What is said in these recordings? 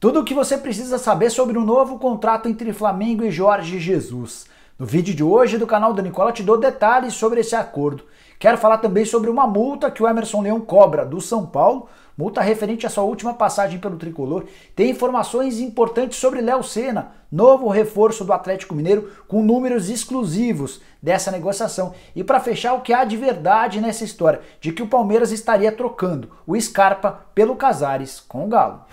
Tudo o que você precisa saber sobre o um novo contrato entre Flamengo e Jorge Jesus. No vídeo de hoje do canal da Nicola te dou detalhes sobre esse acordo. Quero falar também sobre uma multa que o Emerson Leão cobra do São Paulo, multa referente à sua última passagem pelo tricolor. Tem informações importantes sobre Léo Senna, novo reforço do Atlético Mineiro, com números exclusivos dessa negociação. E para fechar, o que há de verdade nessa história de que o Palmeiras estaria trocando o Scarpa pelo Casares com o Galo.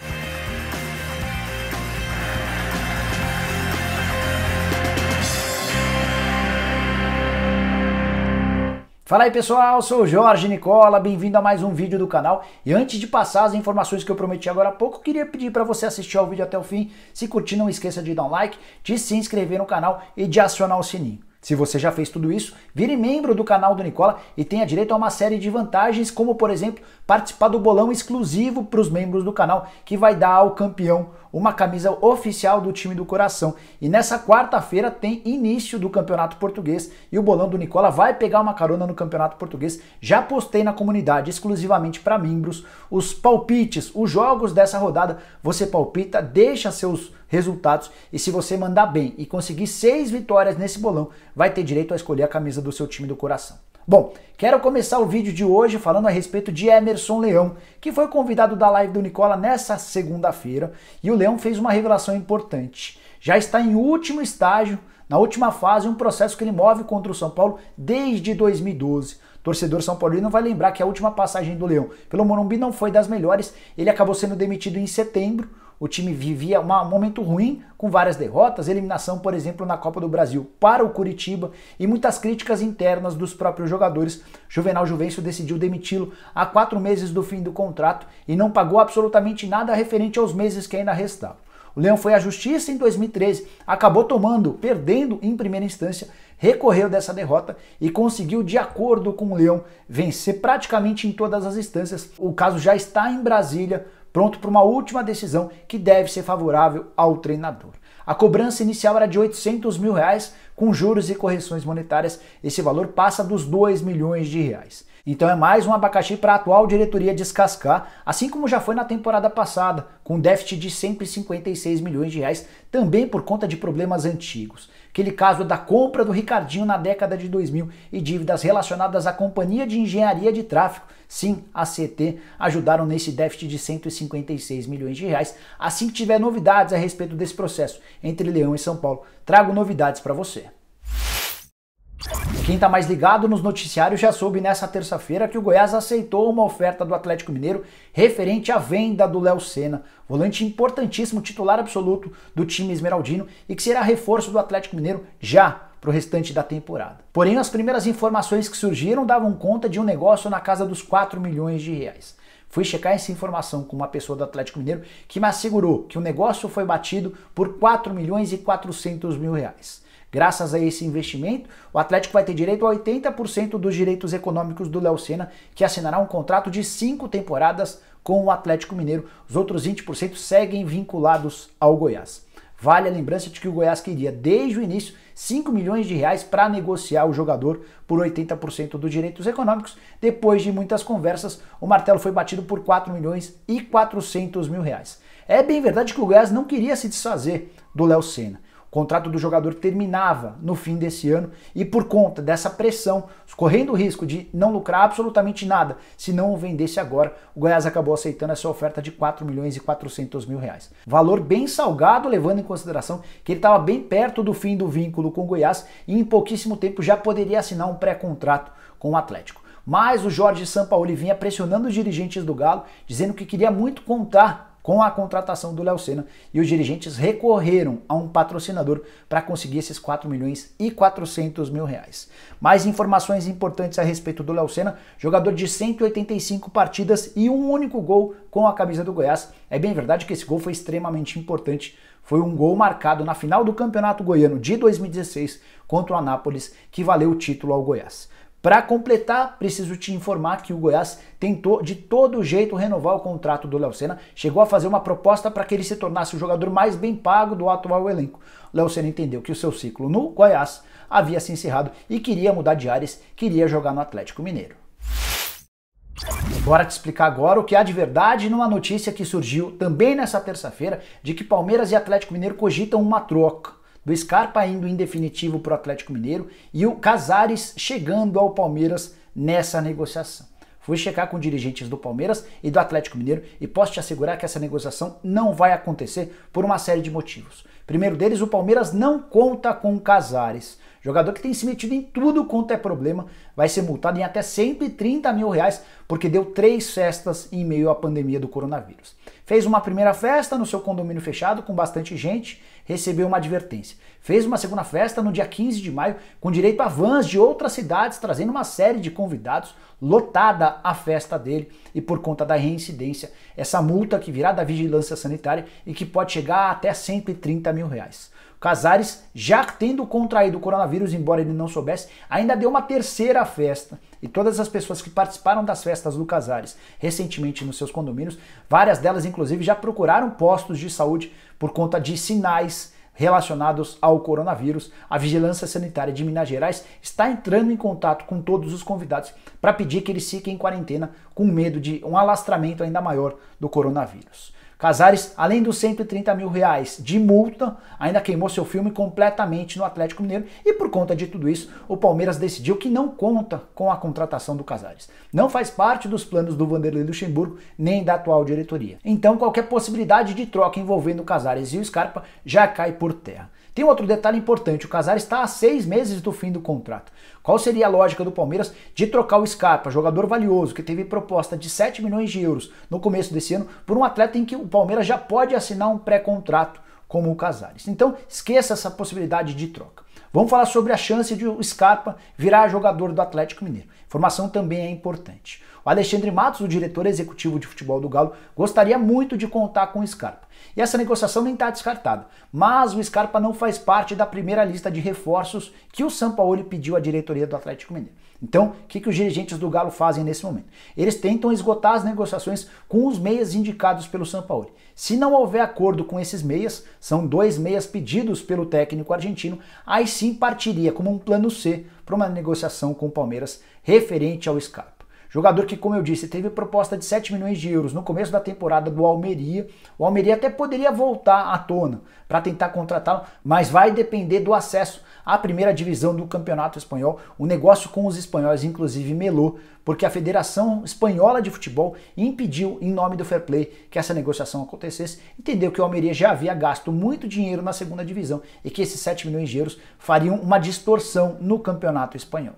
Fala aí pessoal, sou o Jorge Nicola, bem-vindo a mais um vídeo do canal. E antes de passar as informações que eu prometi agora há pouco, queria pedir para você assistir ao vídeo até o fim. Se curtir, não esqueça de dar um like, de se inscrever no canal e de acionar o sininho. Se você já fez tudo isso, vire membro do canal do Nicola e tenha direito a uma série de vantagens, como por exemplo, participar do bolão exclusivo para os membros do canal, que vai dar ao campeão uma camisa oficial do time do coração. E nessa quarta-feira tem início do Campeonato Português e o bolão do Nicola vai pegar uma carona no Campeonato Português. Já postei na comunidade exclusivamente para membros os palpites, os jogos dessa rodada. Você palpita, deixa seus resultados. E se você mandar bem e conseguir seis vitórias nesse bolão, vai ter direito a escolher a camisa do seu time do coração. Bom, quero começar o vídeo de hoje falando a respeito de Emerson Leão, que foi convidado da live do Nicola nessa segunda-feira e o Leão fez uma revelação importante. Já está em último estágio, na última fase, um processo que ele move contra o São Paulo desde 2012. Torcedor São Paulino vai lembrar que a última passagem do Leão pelo Morumbi não foi das melhores, ele acabou sendo demitido em setembro. O time vivia um momento ruim, com várias derrotas, eliminação, por exemplo, na Copa do Brasil para o Curitiba e muitas críticas internas dos próprios jogadores. Juvenal Juvencio decidiu demiti-lo há quatro meses do fim do contrato e não pagou absolutamente nada referente aos meses que ainda restavam. O Leão foi à justiça em 2013, acabou tomando, perdendo em primeira instância, recorreu dessa derrota e conseguiu, de acordo com o Leão, vencer praticamente em todas as instâncias. O caso já está em Brasília pronto para uma última decisão que deve ser favorável ao treinador. A cobrança inicial era de 800 mil reais, com juros e correções monetárias, esse valor passa dos 2 milhões de reais. Então é mais um abacaxi para a atual diretoria descascar, assim como já foi na temporada passada, com déficit de 156 milhões de reais, também por conta de problemas antigos. Aquele caso da compra do Ricardinho na década de 2000 e dívidas relacionadas à Companhia de Engenharia de Tráfico, sim, a CT, ajudaram nesse déficit de 156 milhões de reais. Assim que tiver novidades a respeito desse processo entre Leão e São Paulo, trago novidades para você. Quem está mais ligado nos noticiários já soube nessa terça-feira que o Goiás aceitou uma oferta do Atlético Mineiro referente à venda do Léo Senna, volante importantíssimo, titular absoluto do time esmeraldino e que será reforço do Atlético Mineiro já para o restante da temporada. Porém, as primeiras informações que surgiram davam conta de um negócio na casa dos 4 milhões de reais. Fui checar essa informação com uma pessoa do Atlético Mineiro que me assegurou que o negócio foi batido por 4 milhões e 400 mil reais. Graças a esse investimento, o Atlético vai ter direito a 80% dos direitos econômicos do Léo Senna, que assinará um contrato de cinco temporadas com o Atlético Mineiro. Os outros 20% seguem vinculados ao Goiás. Vale a lembrança de que o Goiás queria, desde o início, 5 milhões de reais para negociar o jogador por 80% dos direitos econômicos. Depois de muitas conversas, o martelo foi batido por 4 milhões e 400 mil reais. É bem verdade que o Goiás não queria se desfazer do Léo Senna, o contrato do jogador terminava no fim desse ano e por conta dessa pressão, correndo o risco de não lucrar absolutamente nada se não o vendesse agora, o Goiás acabou aceitando essa oferta de 4 milhões e 400 mil reais. Valor bem salgado, levando em consideração que ele estava bem perto do fim do vínculo com o Goiás e em pouquíssimo tempo já poderia assinar um pré-contrato com o Atlético. Mas o Jorge Sampaoli vinha pressionando os dirigentes do Galo, dizendo que queria muito contar com a contratação do Léo Senna e os dirigentes recorreram a um patrocinador para conseguir esses 4 milhões e 400 mil reais. Mais informações importantes a respeito do Léo Senna, jogador de 185 partidas e um único gol com a camisa do Goiás. É bem verdade que esse gol foi extremamente importante foi um gol marcado na final do Campeonato Goiano de 2016 contra o Anápolis que valeu o título ao Goiás. Para completar, preciso te informar que o Goiás tentou de todo jeito renovar o contrato do Léo Senna, chegou a fazer uma proposta para que ele se tornasse o jogador mais bem pago do atual elenco. Léo Senna entendeu que o seu ciclo no Goiás havia se encerrado e queria mudar de áreas, queria jogar no Atlético Mineiro. Bora te explicar agora o que há de verdade numa notícia que surgiu também nessa terça-feira de que Palmeiras e Atlético Mineiro cogitam uma troca do Scarpa indo em definitivo para o Atlético Mineiro e o Casares chegando ao Palmeiras nessa negociação. Fui checar com dirigentes do Palmeiras e do Atlético Mineiro e posso te assegurar que essa negociação não vai acontecer por uma série de motivos. Primeiro deles, o Palmeiras não conta com o Casares. Jogador que tem se metido em tudo quanto é problema vai ser multado em até 130 mil reais porque deu três festas em meio à pandemia do coronavírus. Fez uma primeira festa no seu condomínio fechado com bastante gente, recebeu uma advertência. Fez uma segunda festa no dia 15 de maio com direito a vans de outras cidades trazendo uma série de convidados, lotada a festa dele e por conta da reincidência, essa multa que virá da vigilância sanitária e que pode chegar a até 130 mil reais. Casares, já tendo contraído o coronavírus, embora ele não soubesse, ainda deu uma terceira festa. E todas as pessoas que participaram das festas do Casares recentemente nos seus condomínios, várias delas inclusive já procuraram postos de saúde por conta de sinais relacionados ao coronavírus. A Vigilância Sanitária de Minas Gerais está entrando em contato com todos os convidados para pedir que eles fiquem em quarentena com medo de um alastramento ainda maior do coronavírus. Casares, além dos 130 mil reais de multa, ainda queimou seu filme completamente no Atlético Mineiro e por conta de tudo isso, o Palmeiras decidiu que não conta com a contratação do Casares. Não faz parte dos planos do Vanderlei Luxemburgo nem da atual diretoria. Então qualquer possibilidade de troca envolvendo o Casares e o Scarpa já cai por terra. Tem outro detalhe importante: o Casares está há seis meses do fim do contrato. Qual seria a lógica do Palmeiras de trocar o Scarpa, jogador valioso, que teve proposta de 7 milhões de euros no começo desse ano, por um atleta em que o Palmeiras já pode assinar um pré-contrato como o Casares? Então, esqueça essa possibilidade de troca. Vamos falar sobre a chance de o Scarpa virar jogador do Atlético Mineiro. Informação também é importante. O Alexandre Matos, o diretor executivo de futebol do Galo, gostaria muito de contar com o Scarpa. E essa negociação nem está descartada. Mas o Scarpa não faz parte da primeira lista de reforços que o Sampaoli pediu à diretoria do Atlético Mineiro. Então, o que, que os dirigentes do Galo fazem nesse momento? Eles tentam esgotar as negociações com os meias indicados pelo Sampaoli. Se não houver acordo com esses meias, são dois meias pedidos pelo técnico argentino, aí sim partiria como um plano C para uma negociação com o Palmeiras referente ao Scarpa. Jogador que, como eu disse, teve proposta de 7 milhões de euros no começo da temporada do Almeria. O Almeria até poderia voltar à tona para tentar contratá-lo, mas vai depender do acesso à primeira divisão do Campeonato Espanhol. O negócio com os espanhóis, inclusive, melou, porque a Federação Espanhola de Futebol impediu, em nome do fair play, que essa negociação acontecesse. Entendeu que o Almeria já havia gasto muito dinheiro na segunda divisão e que esses 7 milhões de euros fariam uma distorção no Campeonato Espanhol.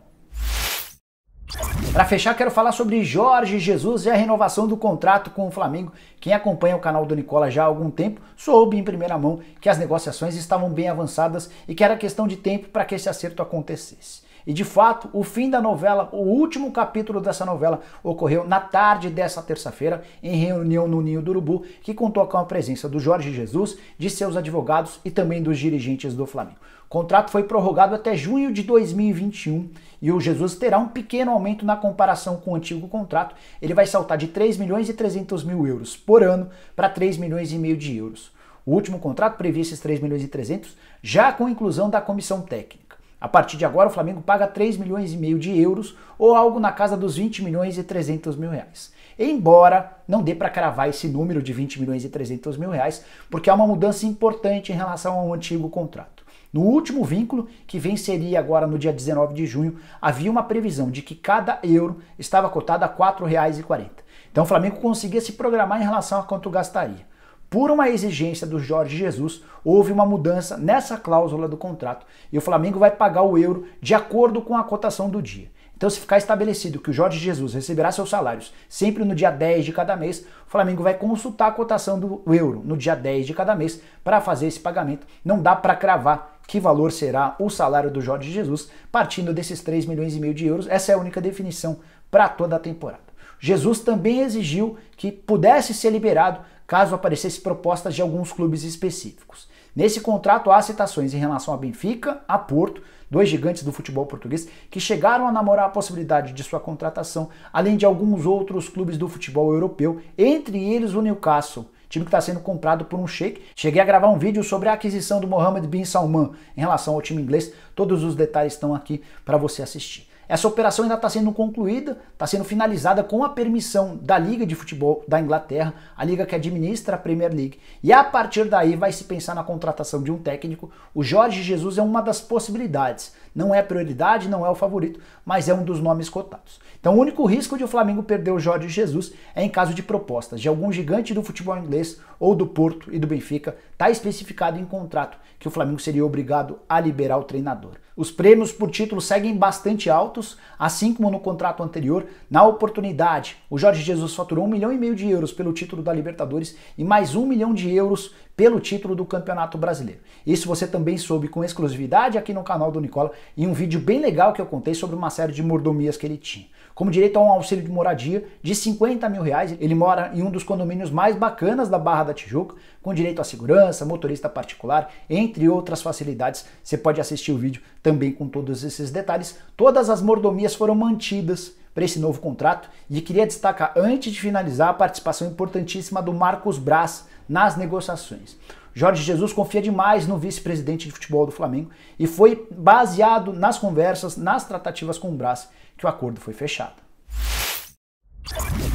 Para fechar, quero falar sobre Jorge Jesus e a renovação do contrato com o Flamengo. Quem acompanha o canal do Nicola já há algum tempo soube em primeira mão que as negociações estavam bem avançadas e que era questão de tempo para que esse acerto acontecesse. E de fato, o fim da novela, o último capítulo dessa novela, ocorreu na tarde dessa terça-feira, em reunião no Ninho do Urubu, que contou com a presença do Jorge Jesus, de seus advogados e também dos dirigentes do Flamengo. O contrato foi prorrogado até junho de 2021 e o Jesus terá um pequeno aumento na comparação com o antigo contrato. Ele vai saltar de 3 milhões e 300 mil euros por ano para 3 milhões e meio de euros. O último contrato previa esses 3 milhões e 300, já com inclusão da comissão técnica. A partir de agora, o Flamengo paga 3 milhões e meio de euros ou algo na casa dos 20 milhões e 300 mil reais. Embora não dê para cravar esse número de 20 milhões e 300 mil reais, porque há uma mudança importante em relação ao antigo contrato. No último vínculo, que venceria agora no dia 19 de junho, havia uma previsão de que cada euro estava cotado a R$ 4,40. Então o Flamengo conseguia se programar em relação a quanto gastaria por uma exigência do Jorge Jesus, houve uma mudança nessa cláusula do contrato e o Flamengo vai pagar o euro de acordo com a cotação do dia. Então, se ficar estabelecido que o Jorge Jesus receberá seus salários sempre no dia 10 de cada mês, o Flamengo vai consultar a cotação do euro no dia 10 de cada mês para fazer esse pagamento. Não dá para cravar que valor será o salário do Jorge Jesus partindo desses 3 milhões e meio de euros. Essa é a única definição para toda a temporada. Jesus também exigiu que pudesse ser liberado caso aparecesse propostas de alguns clubes específicos. Nesse contrato há citações em relação a Benfica, a Porto, dois gigantes do futebol português que chegaram a namorar a possibilidade de sua contratação, além de alguns outros clubes do futebol europeu, entre eles o Newcastle, time que está sendo comprado por um sheik. Cheguei a gravar um vídeo sobre a aquisição do Mohammed bin Salman em relação ao time inglês. Todos os detalhes estão aqui para você assistir. Essa operação ainda está sendo concluída, está sendo finalizada com a permissão da Liga de Futebol da Inglaterra, a liga que administra a Premier League. E a partir daí vai se pensar na contratação de um técnico. O Jorge Jesus é uma das possibilidades. Não é prioridade, não é o favorito, mas é um dos nomes cotados. Então o único risco de o Flamengo perder o Jorge Jesus é em caso de propostas de algum gigante do futebol inglês ou do Porto e do Benfica. Está especificado em contrato que o Flamengo seria obrigado a liberar o treinador. Os prêmios por título seguem bastante altos, assim como no contrato anterior. Na oportunidade, o Jorge Jesus faturou um milhão e meio de euros pelo título da Libertadores e mais um milhão de euros pelo título do Campeonato Brasileiro. Isso você também soube com exclusividade aqui no canal do Nicola em um vídeo bem legal que eu contei sobre uma série de mordomias que ele tinha como direito a um auxílio de moradia de 50 mil reais. Ele mora em um dos condomínios mais bacanas da Barra da Tijuca, com direito à segurança, motorista particular, entre outras facilidades. Você pode assistir o vídeo também com todos esses detalhes. Todas as mordomias foram mantidas para esse novo contrato e queria destacar, antes de finalizar, a participação importantíssima do Marcos Braz nas negociações. Jorge Jesus confia demais no vice-presidente de futebol do Flamengo e foi baseado nas conversas, nas tratativas com o Brás, que o acordo foi fechado.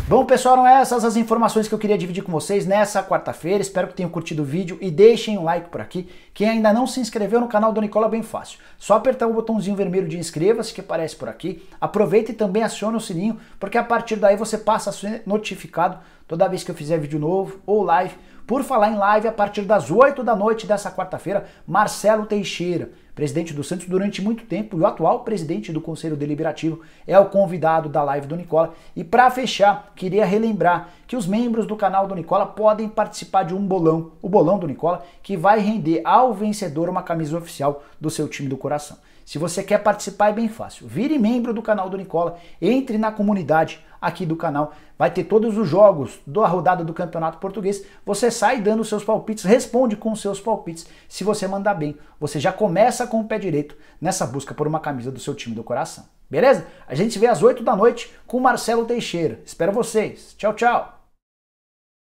Bom, pessoal, eram essas as informações que eu queria dividir com vocês nessa quarta-feira. Espero que tenham curtido o vídeo e deixem um like por aqui. Quem ainda não se inscreveu no canal do Nicola é bem fácil. Só apertar o botãozinho vermelho de inscreva-se que aparece por aqui. Aproveita e também aciona o sininho, porque a partir daí você passa a ser notificado toda vez que eu fizer vídeo novo ou live. Por falar em live, a partir das 8 da noite dessa quarta-feira, Marcelo Teixeira, presidente do Santos durante muito tempo e o atual presidente do Conselho Deliberativo, é o convidado da live do Nicola. E para fechar, queria relembrar que os membros do canal do Nicola podem participar de um bolão, o bolão do Nicola, que vai render ao vencedor uma camisa oficial do seu time do coração. Se você quer participar é bem fácil. Vire membro do canal do Nicola, entre na comunidade aqui do canal. Vai ter todos os jogos da rodada do Campeonato Português. Você sai dando seus palpites, responde com seus palpites. Se você mandar bem, você já começa com o pé direito nessa busca por uma camisa do seu time do coração. Beleza? A gente se vê às 8 da noite com Marcelo Teixeira. Espero vocês. Tchau, tchau.